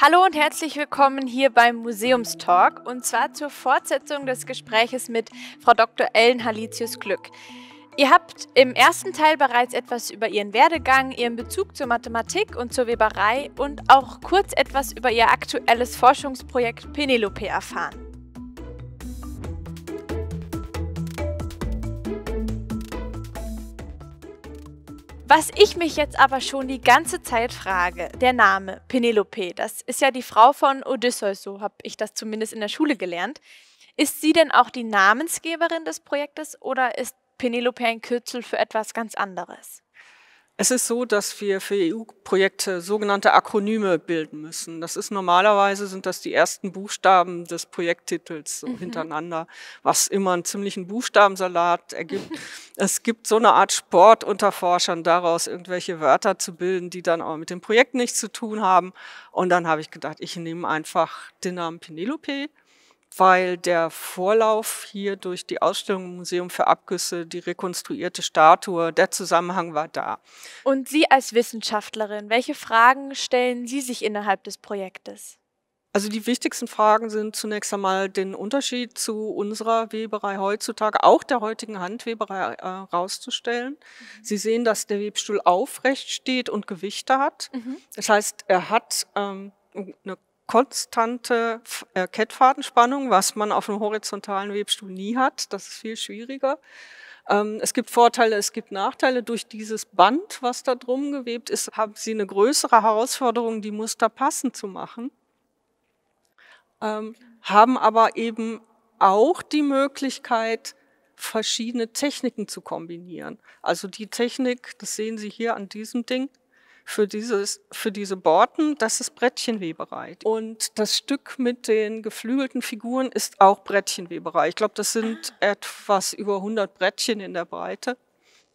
Hallo und herzlich willkommen hier beim Museumstalk und zwar zur Fortsetzung des Gespräches mit Frau Dr. Ellen Halitius Glück. Ihr habt im ersten Teil bereits etwas über ihren Werdegang, ihren Bezug zur Mathematik und zur Weberei und auch kurz etwas über ihr aktuelles Forschungsprojekt Penelope erfahren. Was ich mich jetzt aber schon die ganze Zeit frage, der Name Penelope, das ist ja die Frau von Odysseus, so habe ich das zumindest in der Schule gelernt. Ist sie denn auch die Namensgeberin des Projektes oder ist Penelope ein Kürzel für etwas ganz anderes? Es ist so, dass wir für EU-Projekte sogenannte Akronyme bilden müssen. Das ist normalerweise sind das die ersten Buchstaben des Projekttitels so mhm. hintereinander, was immer einen ziemlichen Buchstabensalat ergibt. es gibt so eine Art Sport unter Forschern daraus, irgendwelche Wörter zu bilden, die dann aber mit dem Projekt nichts zu tun haben. Und dann habe ich gedacht, ich nehme einfach den Namen Penelope weil der Vorlauf hier durch die Ausstellung im Museum für Abgüsse, die rekonstruierte Statue, der Zusammenhang war da. Und Sie als Wissenschaftlerin, welche Fragen stellen Sie sich innerhalb des Projektes? Also die wichtigsten Fragen sind zunächst einmal den Unterschied zu unserer Weberei heutzutage, auch der heutigen Handweberei herauszustellen. Äh, mhm. Sie sehen, dass der Webstuhl aufrecht steht und Gewichte hat. Mhm. Das heißt, er hat ähm, eine konstante äh, Kettfadenspannung, was man auf einem horizontalen Webstuhl nie hat. Das ist viel schwieriger. Ähm, es gibt Vorteile, es gibt Nachteile. Durch dieses Band, was da drum gewebt ist, haben Sie eine größere Herausforderung, die Muster passend zu machen. Ähm, haben aber eben auch die Möglichkeit, verschiedene Techniken zu kombinieren. Also die Technik, das sehen Sie hier an diesem Ding, für, dieses, für diese Borten, das ist Brettchenweberei. Und das Stück mit den geflügelten Figuren ist auch Brettchenweberei. Ich glaube, das sind etwas über 100 Brettchen in der Breite,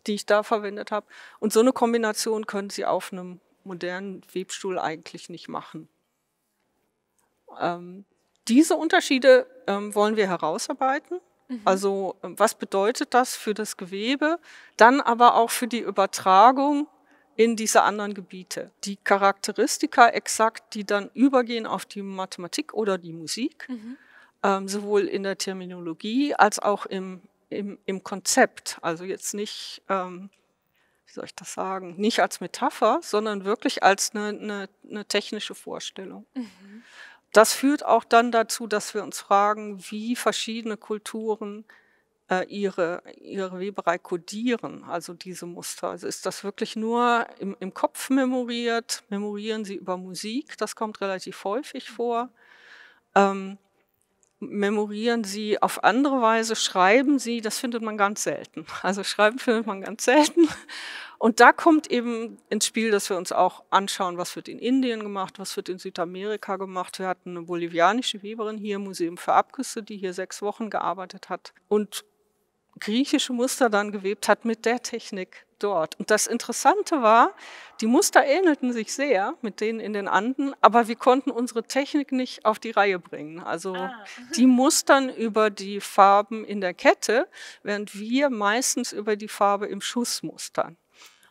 die ich da verwendet habe. Und so eine Kombination können Sie auf einem modernen Webstuhl eigentlich nicht machen. Ähm, diese Unterschiede ähm, wollen wir herausarbeiten. Mhm. Also ähm, was bedeutet das für das Gewebe, dann aber auch für die Übertragung in diese anderen Gebiete. Die Charakteristika exakt, die dann übergehen auf die Mathematik oder die Musik, mhm. ähm, sowohl in der Terminologie als auch im, im, im Konzept. Also jetzt nicht, ähm, wie soll ich das sagen, nicht als Metapher, sondern wirklich als eine, eine, eine technische Vorstellung. Mhm. Das führt auch dann dazu, dass wir uns fragen, wie verschiedene Kulturen äh, ihre, ihre Weberei kodieren, also diese Muster. Also ist das wirklich nur im, im Kopf memoriert? Memorieren sie über Musik? Das kommt relativ häufig vor. Ähm, memorieren sie auf andere Weise, schreiben sie, das findet man ganz selten. Also schreiben findet man ganz selten. Und da kommt eben ins Spiel, dass wir uns auch anschauen, was wird in Indien gemacht, was wird in Südamerika gemacht. Wir hatten eine bolivianische Weberin hier im Museum für Abküsse, die hier sechs Wochen gearbeitet hat und griechische Muster dann gewebt hat mit der Technik dort. Und das Interessante war, die Muster ähnelten sich sehr mit denen in den Anden, aber wir konnten unsere Technik nicht auf die Reihe bringen. Also ah. die mustern über die Farben in der Kette, während wir meistens über die Farbe im Schuss mustern.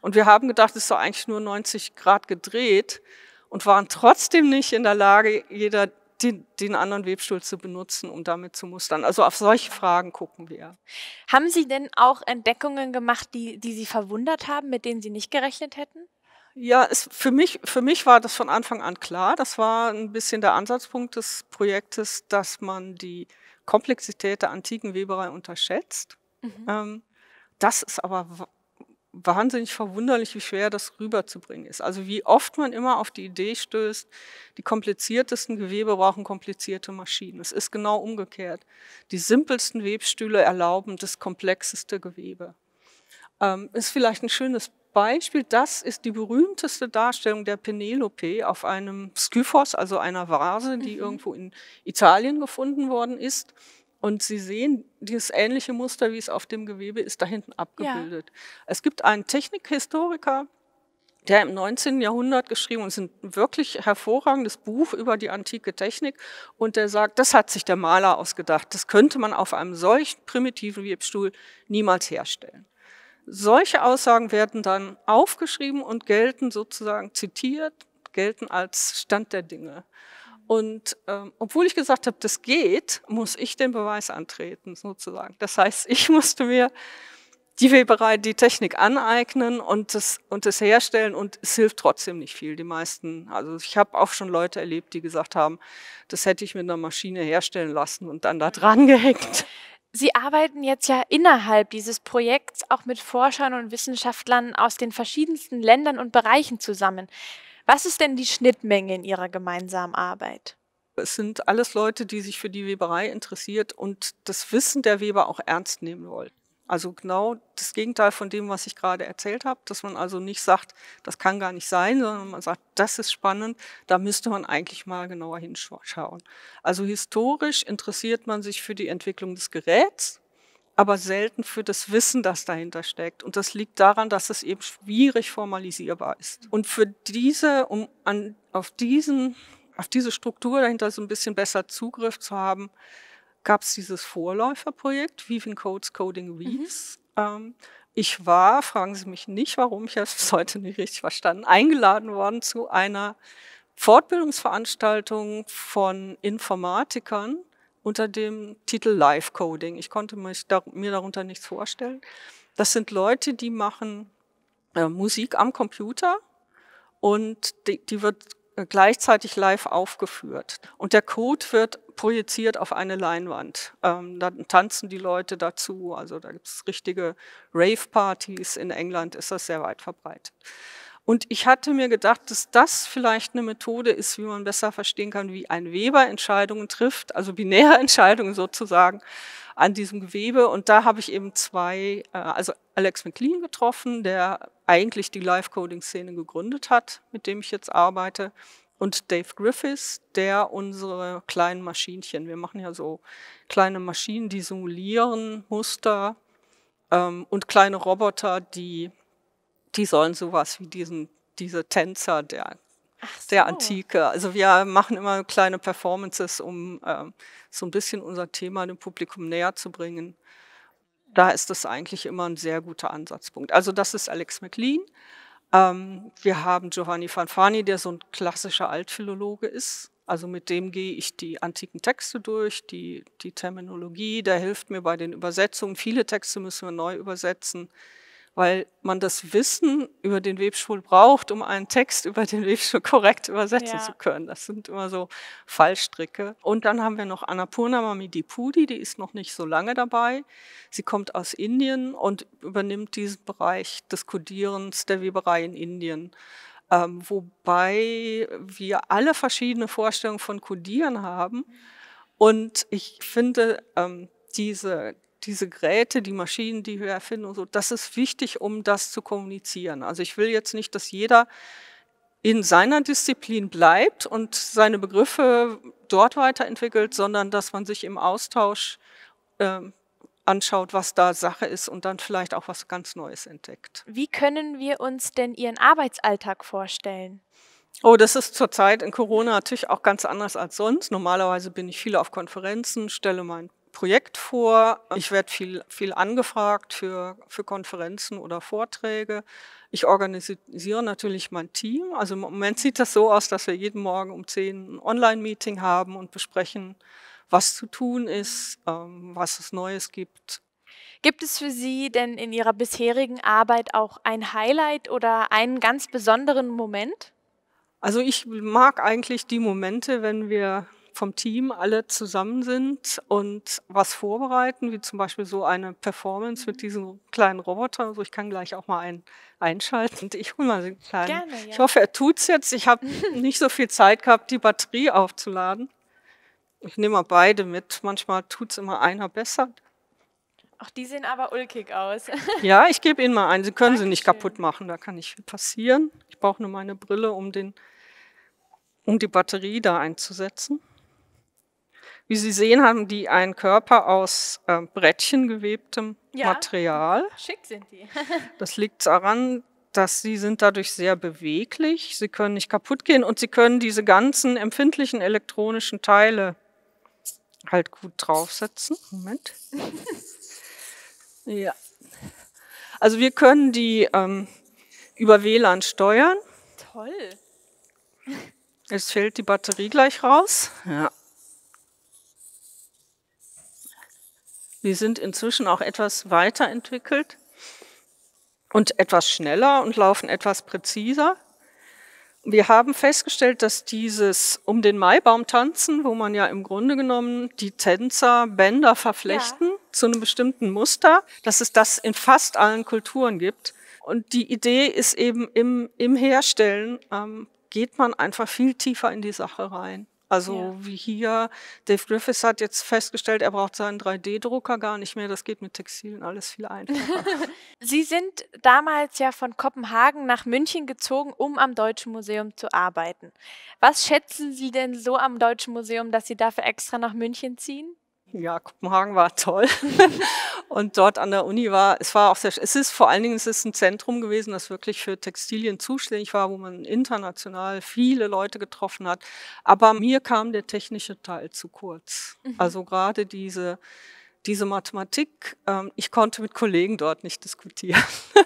Und wir haben gedacht, es ist doch eigentlich nur 90 Grad gedreht und waren trotzdem nicht in der Lage, jeder den, den anderen Webstuhl zu benutzen, um damit zu mustern. Also auf solche Fragen gucken wir. Haben Sie denn auch Entdeckungen gemacht, die, die Sie verwundert haben, mit denen Sie nicht gerechnet hätten? Ja, es, für, mich, für mich war das von Anfang an klar. Das war ein bisschen der Ansatzpunkt des Projektes, dass man die Komplexität der antiken Weberei unterschätzt. Mhm. Ähm, das ist aber wahnsinnig verwunderlich, wie schwer das rüberzubringen ist. Also wie oft man immer auf die Idee stößt, die kompliziertesten Gewebe brauchen komplizierte Maschinen. Es ist genau umgekehrt. Die simpelsten Webstühle erlauben das komplexeste Gewebe. Ähm, ist vielleicht ein schönes Beispiel. Das ist die berühmteste Darstellung der Penelope auf einem Skyphos, also einer Vase, die mhm. irgendwo in Italien gefunden worden ist. Und Sie sehen, dieses ähnliche Muster, wie es auf dem Gewebe ist, da hinten abgebildet. Ja. Es gibt einen Technikhistoriker, der im 19. Jahrhundert geschrieben und ein wirklich hervorragendes Buch über die antike Technik und der sagt, das hat sich der Maler ausgedacht, das könnte man auf einem solchen primitiven Webstuhl niemals herstellen. Solche Aussagen werden dann aufgeschrieben und gelten sozusagen zitiert gelten als Stand der Dinge. Und ähm, obwohl ich gesagt habe, das geht, muss ich den Beweis antreten, sozusagen. Das heißt, ich musste mir die Weberei, die Technik aneignen und das, und das herstellen und es hilft trotzdem nicht viel, die meisten. Also ich habe auch schon Leute erlebt, die gesagt haben, das hätte ich mit einer Maschine herstellen lassen und dann da dran gehängt. Sie arbeiten jetzt ja innerhalb dieses Projekts auch mit Forschern und Wissenschaftlern aus den verschiedensten Ländern und Bereichen zusammen. Was ist denn die Schnittmenge in Ihrer gemeinsamen Arbeit? Es sind alles Leute, die sich für die Weberei interessiert und das Wissen der Weber auch ernst nehmen wollen. Also genau das Gegenteil von dem, was ich gerade erzählt habe, dass man also nicht sagt, das kann gar nicht sein, sondern man sagt, das ist spannend, da müsste man eigentlich mal genauer hinschauen. Also historisch interessiert man sich für die Entwicklung des Geräts, aber selten für das Wissen, das dahinter steckt. Und das liegt daran, dass es eben schwierig formalisierbar ist. Und für diese, um an, auf, diesen, auf diese Struktur dahinter so ein bisschen besser Zugriff zu haben, gab es dieses Vorläuferprojekt, Weaving Codes, Coding mhm. Weaves. Mhm. Ähm, ich war, fragen Sie mich nicht, warum, ich habe es bis heute nicht richtig verstanden, eingeladen worden zu einer Fortbildungsveranstaltung von Informatikern, unter dem Titel Live Coding. Ich konnte mir darunter nichts vorstellen. Das sind Leute, die machen äh, Musik am Computer und die, die wird äh, gleichzeitig live aufgeführt. Und der Code wird projiziert auf eine Leinwand. Ähm, dann tanzen die Leute dazu. Also da gibt es richtige Rave-Partys. In England ist das sehr weit verbreitet. Und ich hatte mir gedacht, dass das vielleicht eine Methode ist, wie man besser verstehen kann, wie ein Weber Entscheidungen trifft, also binäre Entscheidungen sozusagen an diesem Gewebe. Und da habe ich eben zwei, äh, also Alex McLean getroffen, der eigentlich die Live-Coding-Szene gegründet hat, mit dem ich jetzt arbeite. Und Dave Griffiths, der unsere kleinen Maschinchen, wir machen ja so kleine Maschinen, die simulieren Muster ähm, und kleine Roboter, die die sollen sowas wie diesen, diese Tänzer der, so. der Antike. Also wir machen immer kleine Performances, um äh, so ein bisschen unser Thema dem Publikum näher zu bringen. Da ist das eigentlich immer ein sehr guter Ansatzpunkt. Also das ist Alex McLean. Ähm, wir haben Giovanni Fanfani, der so ein klassischer Altphilologe ist. Also mit dem gehe ich die antiken Texte durch, die, die Terminologie, der hilft mir bei den Übersetzungen. Viele Texte müssen wir neu übersetzen weil man das Wissen über den Webstuhl braucht, um einen Text über den Webstuhl korrekt übersetzen ja. zu können. Das sind immer so Fallstricke. Und dann haben wir noch Annapurna Mamidipudi, die ist noch nicht so lange dabei. Sie kommt aus Indien und übernimmt diesen Bereich des Codierens der Weberei in Indien. Ähm, wobei wir alle verschiedene Vorstellungen von Codieren haben. Mhm. Und ich finde, ähm, diese diese Geräte, die Maschinen, die wir erfinden und so, das ist wichtig, um das zu kommunizieren. Also ich will jetzt nicht, dass jeder in seiner Disziplin bleibt und seine Begriffe dort weiterentwickelt, sondern dass man sich im Austausch äh, anschaut, was da Sache ist und dann vielleicht auch was ganz Neues entdeckt. Wie können wir uns denn Ihren Arbeitsalltag vorstellen? Oh, das ist zurzeit in Corona natürlich auch ganz anders als sonst. Normalerweise bin ich viel auf Konferenzen, stelle mein Projekt vor. Ich werde viel, viel angefragt für, für Konferenzen oder Vorträge. Ich organisiere natürlich mein Team. Also im Moment sieht das so aus, dass wir jeden Morgen um 10 ein Online-Meeting haben und besprechen, was zu tun ist, ähm, was es Neues gibt. Gibt es für Sie denn in Ihrer bisherigen Arbeit auch ein Highlight oder einen ganz besonderen Moment? Also ich mag eigentlich die Momente, wenn wir vom Team alle zusammen sind und was vorbereiten, wie zum Beispiel so eine Performance mit mhm. diesem kleinen Roboter. Also ich kann gleich auch mal einen einschalten. ich hole mal den kleinen. Gerne, ja. Ich hoffe, er tut es jetzt. Ich habe nicht so viel Zeit gehabt, die Batterie aufzuladen. Ich nehme mal beide mit. Manchmal tut es immer einer besser. Ach, die sehen aber ulkig aus. ja, ich gebe Ihnen mal einen. Sie können Dankeschön. sie nicht kaputt machen, da kann nicht viel passieren. Ich brauche nur meine Brille, um, den, um die Batterie da einzusetzen. Wie Sie sehen, haben die einen Körper aus äh, Brettchen gewebtem ja, Material. Schick sind die. das liegt daran, dass sie sind dadurch sehr beweglich, sie können nicht kaputt gehen und sie können diese ganzen empfindlichen elektronischen Teile halt gut draufsetzen. Moment. ja. Also wir können die ähm, über WLAN steuern. Toll. Jetzt fällt die Batterie gleich raus. Ja. Die sind inzwischen auch etwas weiterentwickelt und etwas schneller und laufen etwas präziser. Wir haben festgestellt, dass dieses um den Maibaum tanzen, wo man ja im Grunde genommen die Tänzer Bänder verflechten ja. zu einem bestimmten Muster, dass es das in fast allen Kulturen gibt. Und die Idee ist eben im, im Herstellen, ähm, geht man einfach viel tiefer in die Sache rein. Also ja. wie hier, Dave Griffiths hat jetzt festgestellt, er braucht seinen 3D-Drucker gar nicht mehr. Das geht mit Textilen alles viel einfacher. Sie sind damals ja von Kopenhagen nach München gezogen, um am Deutschen Museum zu arbeiten. Was schätzen Sie denn so am Deutschen Museum, dass Sie dafür extra nach München ziehen? ja, Kopenhagen war toll. und dort an der Uni war, es war auch sehr, es ist vor allen Dingen, es ist ein Zentrum gewesen, das wirklich für Textilien zuständig war, wo man international viele Leute getroffen hat. Aber mir kam der technische Teil zu kurz. Mhm. Also gerade diese, diese Mathematik, ähm, ich konnte mit Kollegen dort nicht diskutieren.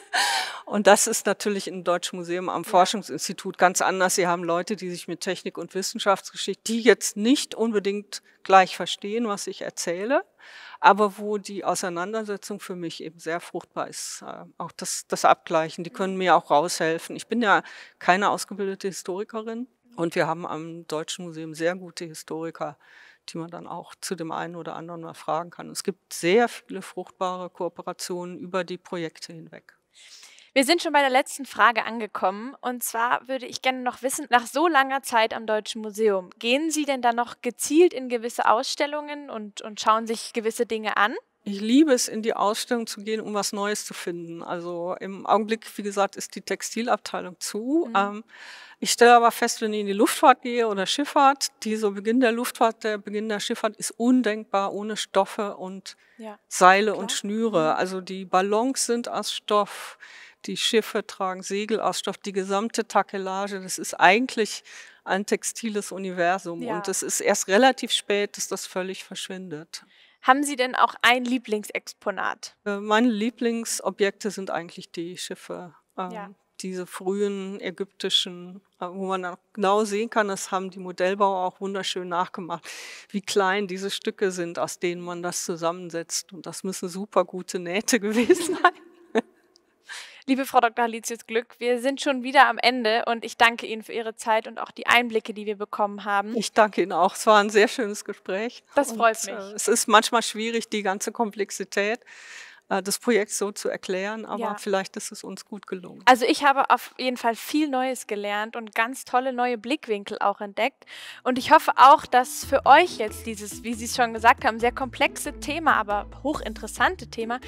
Und das ist natürlich im Deutschen Museum am Forschungsinstitut ganz anders. Sie haben Leute, die sich mit Technik und Wissenschaftsgeschichte, die jetzt nicht unbedingt gleich verstehen, was ich erzähle, aber wo die Auseinandersetzung für mich eben sehr fruchtbar ist. Äh, auch das, das Abgleichen, die können mir auch raushelfen. Ich bin ja keine ausgebildete Historikerin und wir haben am Deutschen Museum sehr gute Historiker, die man dann auch zu dem einen oder anderen mal fragen kann. Es gibt sehr viele fruchtbare Kooperationen über die Projekte hinweg. Wir sind schon bei der letzten Frage angekommen. Und zwar würde ich gerne noch wissen, nach so langer Zeit am Deutschen Museum, gehen Sie denn da noch gezielt in gewisse Ausstellungen und, und schauen sich gewisse Dinge an? Ich liebe es, in die Ausstellung zu gehen, um was Neues zu finden. Also im Augenblick, wie gesagt, ist die Textilabteilung zu. Mhm. Ähm, ich stelle aber fest, wenn ich in die Luftfahrt gehe oder Schifffahrt, dieser Beginn der Luftfahrt, der Beginn der Schifffahrt ist undenkbar ohne Stoffe und ja. Seile Klar. und Schnüre. Mhm. Also die Ballons sind aus Stoff, die Schiffe tragen Segel aus Stoff, die gesamte Takelage, das ist eigentlich ein textiles Universum. Ja. Und es ist erst relativ spät, dass das völlig verschwindet. Haben Sie denn auch ein Lieblingsexponat? Äh, meine Lieblingsobjekte sind eigentlich die Schiffe. Ähm, ja. Diese frühen ägyptischen, äh, wo man auch genau sehen kann, das haben die Modellbauer auch wunderschön nachgemacht, wie klein diese Stücke sind, aus denen man das zusammensetzt. Und das müssen super gute Nähte gewesen sein. Liebe Frau Dr. Halitius Glück, wir sind schon wieder am Ende und ich danke Ihnen für Ihre Zeit und auch die Einblicke, die wir bekommen haben. Ich danke Ihnen auch. Es war ein sehr schönes Gespräch. Das freut und, mich. Äh, es ist manchmal schwierig, die ganze Komplexität äh, das Projekt so zu erklären, aber ja. vielleicht ist es uns gut gelungen. Also ich habe auf jeden Fall viel Neues gelernt und ganz tolle neue Blickwinkel auch entdeckt. Und ich hoffe auch, dass für euch jetzt dieses, wie Sie es schon gesagt haben, sehr komplexe Thema, aber hochinteressante Thema,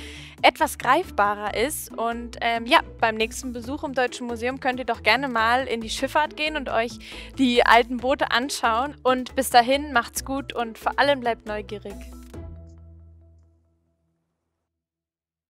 etwas greifbarer ist. Und ähm, ja, beim nächsten Besuch im Deutschen Museum könnt ihr doch gerne mal in die Schifffahrt gehen und euch die alten Boote anschauen. Und bis dahin macht's gut und vor allem bleibt neugierig.